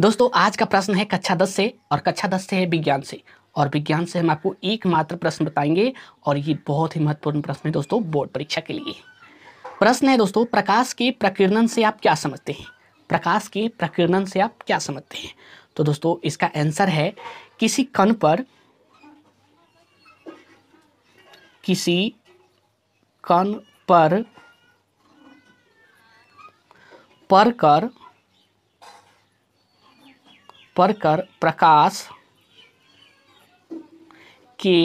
दोस्तों आज का प्रश्न है कक्षा दस से और कक्षा दस से है विज्ञान से और विज्ञान से हम आपको एकमात्र प्रश्न बताएंगे और ये बहुत ही महत्वपूर्ण प्रश्न है दोस्तों बोर्ड परीक्षा के लिए प्रश्न है दोस्तों प्रकाश के प्रकीर्णन से आप क्या समझते हैं प्रकाश के प्रकीर्णन से आप क्या समझते हैं तो दोस्तों इसका आंसर है किसी कण पर किसी कण पर पर कर पढ़कर प्रकाश के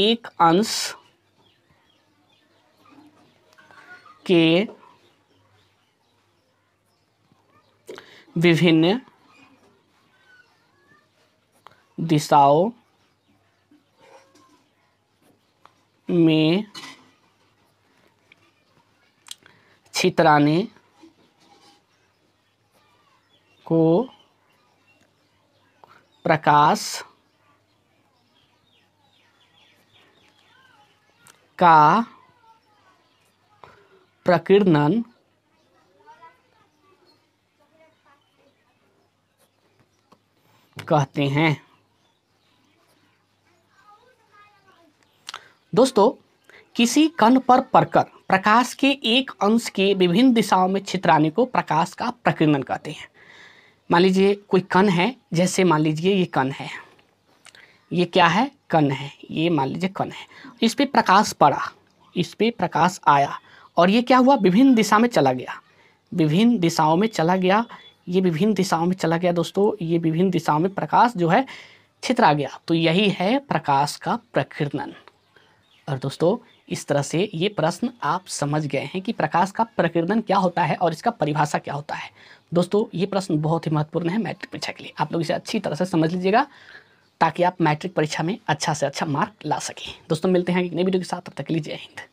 एक अंश के विभिन्न दिशाओं में छितराने को प्रकाश का प्रकीर्णन कहते हैं दोस्तों किसी कण पर पड़कर प्रकाश के एक अंश के विभिन्न दिशाओं में छित्राने को प्रकाश का प्रकीर्णन कहते हैं मान लीजिए कोई कण है जैसे मान लीजिए ये कण है ये क्या है कण है ये मान लीजिए कण है इस पर प्रकाश पड़ा इस पर प्रकाश आया और ये क्या हुआ विभिन्न दिशा में चला गया विभिन्न दिशाओं में चला गया ये विभिन्न दिशाओं में चला गया दोस्तों ये विभिन्न दिशाओं में प्रकाश जो है छितरा गया तो यही है प्रकाश का प्रकीर्णन और दोस्तों इस तरह से ये प्रश्न आप समझ गए हैं कि प्रकाश का प्रकीर्णन क्या होता है और इसका परिभाषा क्या होता है दोस्तों ये प्रश्न बहुत ही महत्वपूर्ण है मैट्रिक परीक्षा के लिए आप लोग इसे अच्छी तरह से समझ लीजिएगा ताकि आप मैट्रिक परीक्षा में अच्छा से अच्छा मार्क ला सकें दोस्तों मिलते हैं एक नई वीडियो के साथ तब तक लीजिए हिंद